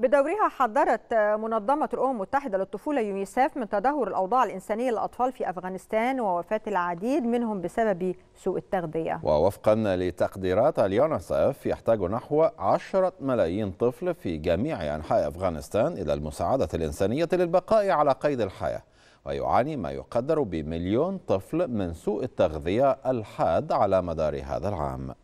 بدورها حذرت منظمة الأمم المتحدة للطفولة يونيسف من تدهور الأوضاع الإنسانية للأطفال في أفغانستان ووفاة العديد منهم بسبب سوء التغذية ووفقا لتقديرات اليونيسف يحتاج نحو 10 ملايين طفل في جميع أنحاء أفغانستان إلى المساعدة الإنسانية للبقاء على قيد الحياة ويعاني ما يقدر بمليون طفل من سوء التغذية الحاد على مدار هذا العام